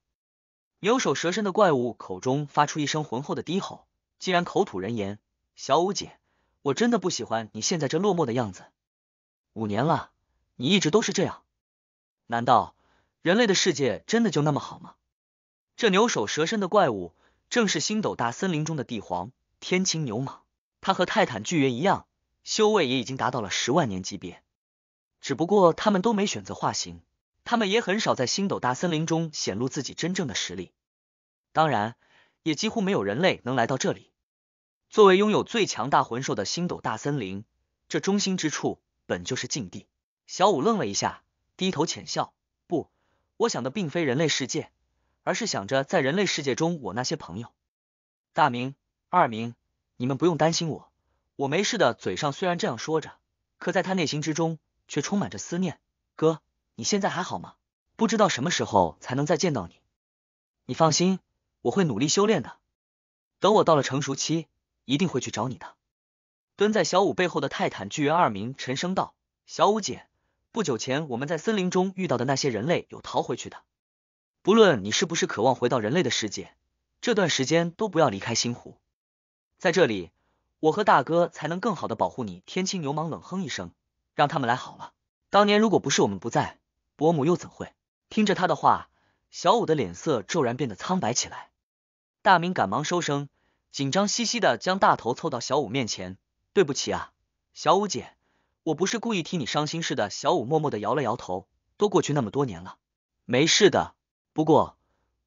牛首蛇身的怪物口中发出一声浑厚的低吼，竟然口吐人言。小五姐，我真的不喜欢你现在这落寞的样子。五年了，你一直都是这样。难道人类的世界真的就那么好吗？这牛首蛇身的怪物正是星斗大森林中的帝皇天青牛蟒，他和泰坦巨猿一样，修为也已经达到了十万年级别。只不过他们都没选择化形，他们也很少在星斗大森林中显露自己真正的实力。当然，也几乎没有人类能来到这里。作为拥有最强大魂兽的星斗大森林，这中心之处本就是禁地。小五愣了一下，低头浅笑。不，我想的并非人类世界，而是想着在人类世界中，我那些朋友，大明、二明，你们不用担心我，我没事的。嘴上虽然这样说着，可在他内心之中。却充满着思念，哥，你现在还好吗？不知道什么时候才能再见到你。你放心，我会努力修炼的。等我到了成熟期，一定会去找你的。蹲在小五背后的泰坦巨猿二明沉声道：“小五姐，不久前我们在森林中遇到的那些人类，有逃回去的。不论你是不是渴望回到人类的世界，这段时间都不要离开星湖。在这里，我和大哥才能更好的保护你。”天青牛蟒冷哼一声。让他们来好了。当年如果不是我们不在，伯母又怎会？听着他的话，小五的脸色骤然变得苍白起来。大明赶忙收声，紧张兮兮的将大头凑到小五面前：“对不起啊，小五姐，我不是故意替你伤心似的。”小五默默的摇了摇头。都过去那么多年了，没事的。不过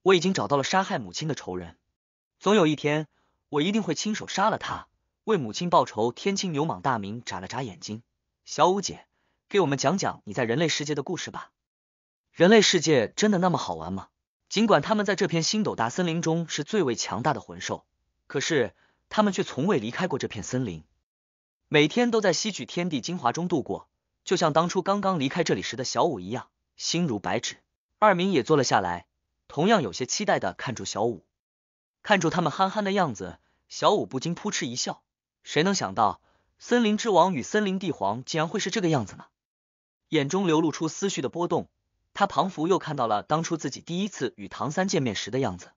我已经找到了杀害母亲的仇人，总有一天我一定会亲手杀了他，为母亲报仇。天青牛蟒大明眨了眨眼睛。小五姐，给我们讲讲你在人类世界的故事吧。人类世界真的那么好玩吗？尽管他们在这片星斗大森林中是最为强大的魂兽，可是他们却从未离开过这片森林，每天都在吸取天地精华中度过，就像当初刚刚离开这里时的小五一样，心如白纸。二明也坐了下来，同样有些期待的看住小五，看住他们憨憨的样子，小五不禁扑哧一笑。谁能想到？森林之王与森林帝皇竟然会是这个样子呢？眼中流露出思绪的波动，他仿佛又看到了当初自己第一次与唐三见面时的样子，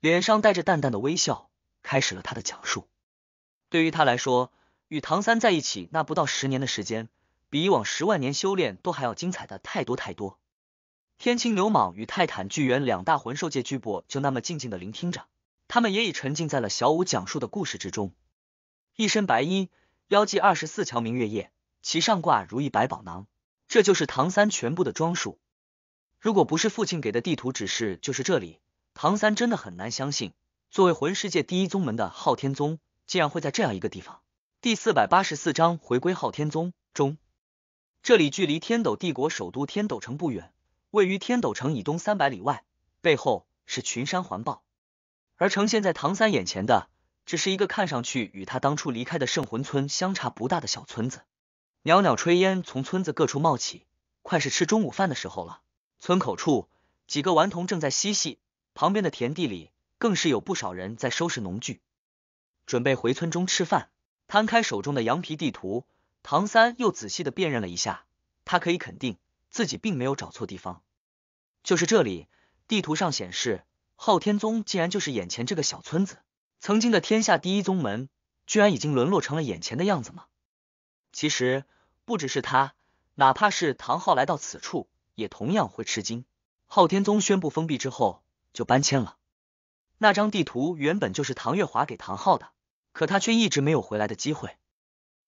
脸上带着淡淡的微笑，开始了他的讲述。对于他来说，与唐三在一起那不到十年的时间，比以往十万年修炼都还要精彩的太多太多。天青牛蟒与泰坦巨猿两大魂兽界巨擘就那么静静的聆听着，他们也已沉浸在了小舞讲述的故事之中。一身白衣。腰系二十四桥明月夜，其上挂如意百宝囊，这就是唐三全部的装束。如果不是父亲给的地图指示，就是这里，唐三真的很难相信，作为魂世界第一宗门的昊天宗，竟然会在这样一个地方。第四百八十四章回归昊天宗中，这里距离天斗帝国首都天斗城不远，位于天斗城以东三百里外，背后是群山环抱，而呈现在唐三眼前的。只是一个看上去与他当初离开的圣魂村相差不大的小村子，袅袅炊烟从村子各处冒起，快是吃中午饭的时候了。村口处几个顽童正在嬉戏，旁边的田地里更是有不少人在收拾农具，准备回村中吃饭。摊开手中的羊皮地图，唐三又仔细的辨认了一下，他可以肯定自己并没有找错地方，就是这里。地图上显示，昊天宗竟然就是眼前这个小村子。曾经的天下第一宗门，居然已经沦落成了眼前的样子吗？其实不只是他，哪怕是唐昊来到此处，也同样会吃惊。昊天宗宣布封闭之后，就搬迁了。那张地图原本就是唐月华给唐昊的，可他却一直没有回来的机会，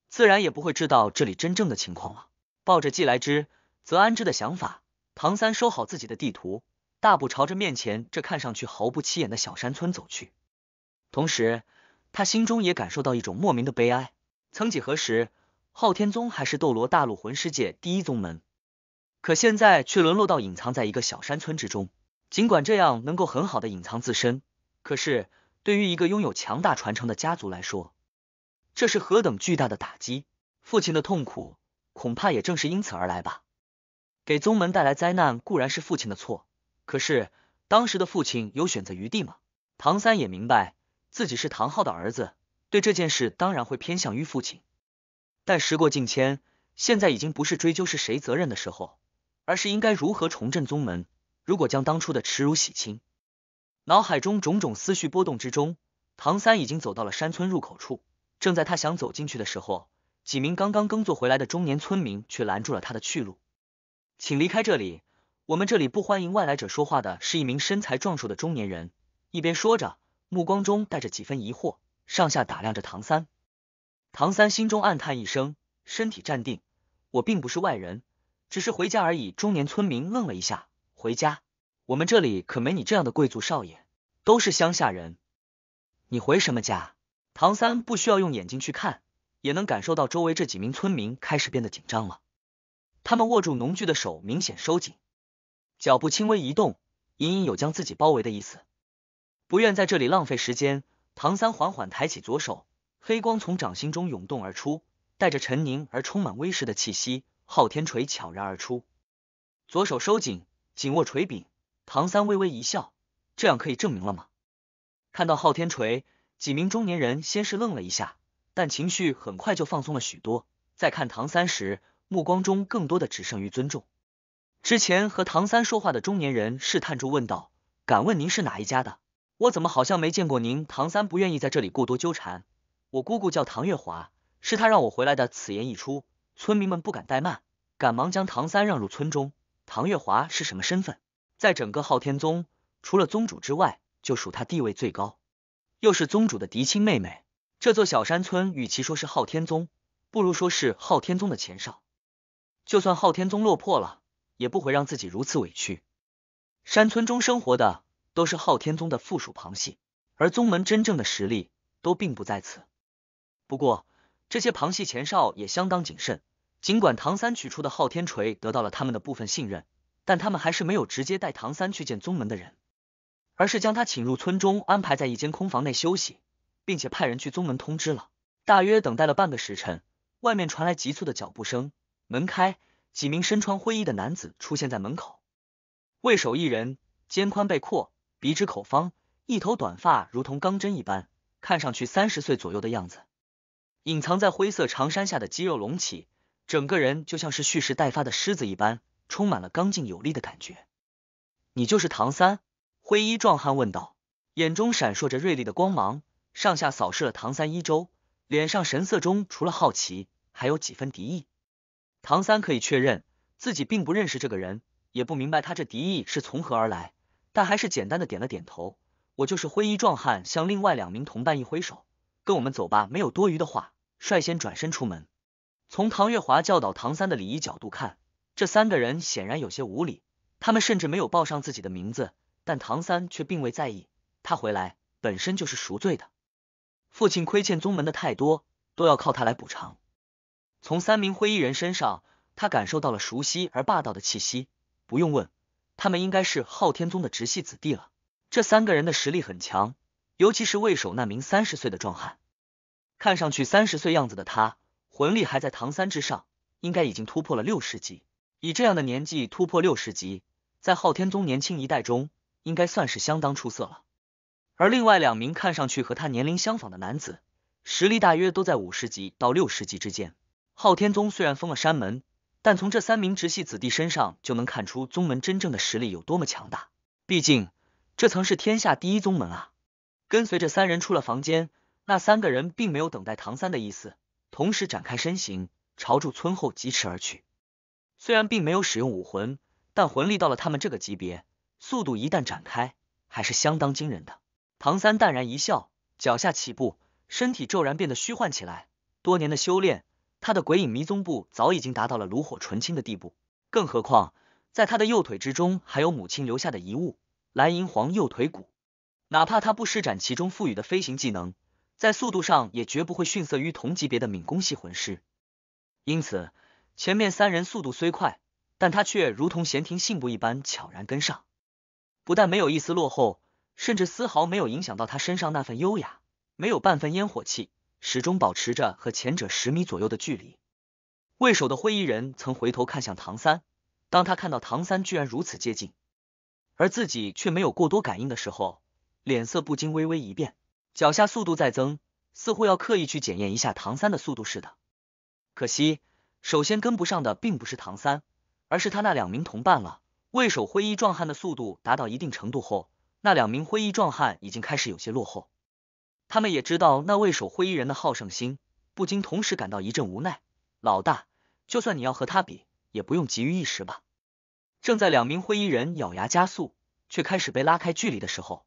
自然也不会知道这里真正的情况了。抱着既来之则安之的想法，唐三收好自己的地图，大步朝着面前这看上去毫不起眼的小山村走去。同时，他心中也感受到一种莫名的悲哀。曾几何时，昊天宗还是斗罗大陆魂师界第一宗门，可现在却沦落到隐藏在一个小山村之中。尽管这样能够很好的隐藏自身，可是对于一个拥有强大传承的家族来说，这是何等巨大的打击！父亲的痛苦，恐怕也正是因此而来吧。给宗门带来灾难固然是父亲的错，可是当时的父亲有选择余地吗？唐三也明白。自己是唐昊的儿子，对这件事当然会偏向于父亲。但时过境迁，现在已经不是追究是谁责任的时候，而是应该如何重振宗门。如果将当初的耻辱洗清，脑海中种种思绪波动之中，唐三已经走到了山村入口处。正在他想走进去的时候，几名刚刚耕作回来的中年村民却拦住了他的去路：“请离开这里，我们这里不欢迎外来者。”说话的是一名身材壮硕的中年人，一边说着。目光中带着几分疑惑，上下打量着唐三。唐三心中暗叹一声，身体站定。我并不是外人，只是回家而已。中年村民愣了一下，回家？我们这里可没你这样的贵族少爷，都是乡下人，你回什么家？唐三不需要用眼睛去看，也能感受到周围这几名村民开始变得紧张了。他们握住农具的手明显收紧，脚步轻微移动，隐隐有将自己包围的意思。不愿在这里浪费时间，唐三缓缓抬起左手，黑光从掌心中涌动而出，带着沉凝而充满威势的气息，昊天锤悄然而出。左手收紧，紧握锤柄，唐三微微一笑：“这样可以证明了吗？”看到昊天锤，几名中年人先是愣了一下，但情绪很快就放松了许多。在看唐三时，目光中更多的只剩于尊重。之前和唐三说话的中年人试探着问道：“敢问您是哪一家的？”我怎么好像没见过您？唐三不愿意在这里过多纠缠。我姑姑叫唐月华，是她让我回来的。此言一出，村民们不敢怠慢，赶忙将唐三让入村中。唐月华是什么身份？在整个昊天宗，除了宗主之外，就属她地位最高，又是宗主的嫡亲妹妹。这座小山村，与其说是昊天宗，不如说是昊天宗的前哨。就算昊天宗落魄了，也不会让自己如此委屈。山村中生活的。都是昊天宗的附属旁系，而宗门真正的实力都并不在此。不过，这些旁系前哨也相当谨慎。尽管唐三取出的昊天锤得到了他们的部分信任，但他们还是没有直接带唐三去见宗门的人，而是将他请入村中，安排在一间空房内休息，并且派人去宗门通知了。大约等待了半个时辰，外面传来急促的脚步声，门开，几名身穿灰衣的男子出现在门口。为首一人，肩宽背阔。鼻直口方，一头短发如同钢针一般，看上去三十岁左右的样子。隐藏在灰色长衫下的肌肉隆起，整个人就像是蓄势待发的狮子一般，充满了刚劲有力的感觉。你就是唐三？灰衣壮汉问道，眼中闪烁着锐利的光芒，上下扫视了唐三一周，脸上神色中除了好奇，还有几分敌意。唐三可以确认自己并不认识这个人，也不明白他这敌意是从何而来。但还是简单的点了点头。我就是灰衣壮汉，向另外两名同伴一挥手：“跟我们走吧。”没有多余的话，率先转身出门。从唐月华教导唐三的礼仪角度看，这三个人显然有些无礼，他们甚至没有报上自己的名字。但唐三却并未在意，他回来本身就是赎罪的，父亲亏欠宗门的太多，都要靠他来补偿。从三名灰衣人身上，他感受到了熟悉而霸道的气息，不用问。他们应该是昊天宗的直系子弟了。这三个人的实力很强，尤其是魏守那名三十岁的壮汉，看上去三十岁样子的他，魂力还在唐三之上，应该已经突破了六十级。以这样的年纪突破六十级，在昊天宗年轻一代中，应该算是相当出色了。而另外两名看上去和他年龄相仿的男子，实力大约都在五十级到六十级之间。昊天宗虽然封了山门。但从这三名直系子弟身上就能看出宗门真正的实力有多么强大，毕竟这曾是天下第一宗门啊！跟随着三人出了房间，那三个人并没有等待唐三的意思，同时展开身形朝住村后疾驰而去。虽然并没有使用武魂，但魂力到了他们这个级别，速度一旦展开还是相当惊人的。唐三淡然一笑，脚下起步，身体骤然变得虚幻起来。多年的修炼。他的鬼影迷踪步早已经达到了炉火纯青的地步，更何况在他的右腿之中还有母亲留下的遗物——蓝银皇右腿骨，哪怕他不施展其中赋予的飞行技能，在速度上也绝不会逊色于同级别的敏攻系魂师。因此，前面三人速度虽快，但他却如同闲庭信步一般悄然跟上，不但没有一丝落后，甚至丝毫没有影响到他身上那份优雅，没有半分烟火气。始终保持着和前者十米左右的距离。为首的灰衣人曾回头看向唐三，当他看到唐三居然如此接近，而自己却没有过多感应的时候，脸色不禁微微一变，脚下速度在增，似乎要刻意去检验一下唐三的速度似的。可惜，首先跟不上的并不是唐三，而是他那两名同伴了。为首灰衣壮汉的速度达到一定程度后，那两名灰衣壮汉已经开始有些落后。他们也知道那位守灰衣人的好胜心，不禁同时感到一阵无奈。老大，就算你要和他比，也不用急于一时吧。正在两名灰衣人咬牙加速，却开始被拉开距离的时候，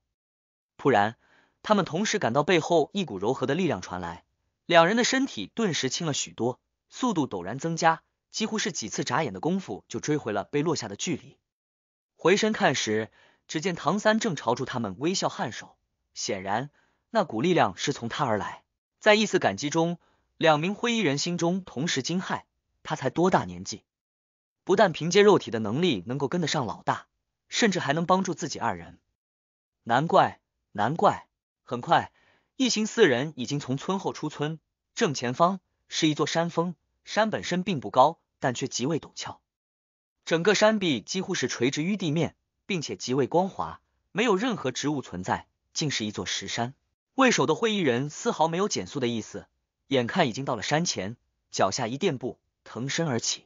突然，他们同时感到背后一股柔和的力量传来，两人的身体顿时轻了许多，速度陡然增加，几乎是几次眨眼的功夫就追回了被落下的距离。回身看时，只见唐三正朝住他们微笑颔首，显然。那股力量是从他而来，在一丝感激中，两名灰衣人心中同时惊骇。他才多大年纪？不但凭借肉体的能力能够跟得上老大，甚至还能帮助自己二人。难怪，难怪！很快，一行四人已经从村后出村，正前方是一座山峰。山本身并不高，但却极为陡峭，整个山壁几乎是垂直于地面，并且极为光滑，没有任何植物存在，竟是一座石山。为首的灰衣人丝毫没有减速的意思，眼看已经到了山前，脚下一垫步，腾身而起，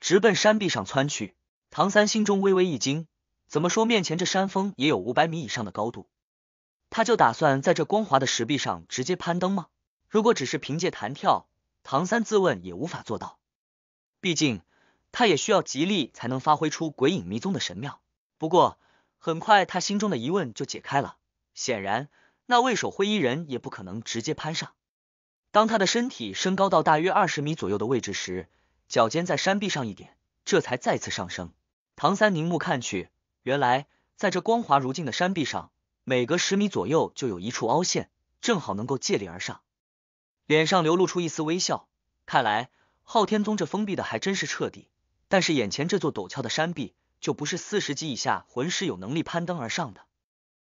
直奔山壁上窜去。唐三心中微微一惊，怎么说面前这山峰也有五百米以上的高度？他就打算在这光滑的石壁上直接攀登吗？如果只是凭借弹跳，唐三自问也无法做到。毕竟他也需要极力才能发挥出鬼影迷踪的神妙。不过很快他心中的疑问就解开了，显然。那魏首灰衣人也不可能直接攀上。当他的身体升高到大约二十米左右的位置时，脚尖在山壁上一点，这才再次上升。唐三凝目看去，原来在这光滑如镜的山壁上，每隔十米左右就有一处凹陷，正好能够借力而上。脸上流露出一丝微笑，看来昊天宗这封闭的还真是彻底。但是眼前这座陡峭的山壁，就不是四十级以下魂师有能力攀登而上的。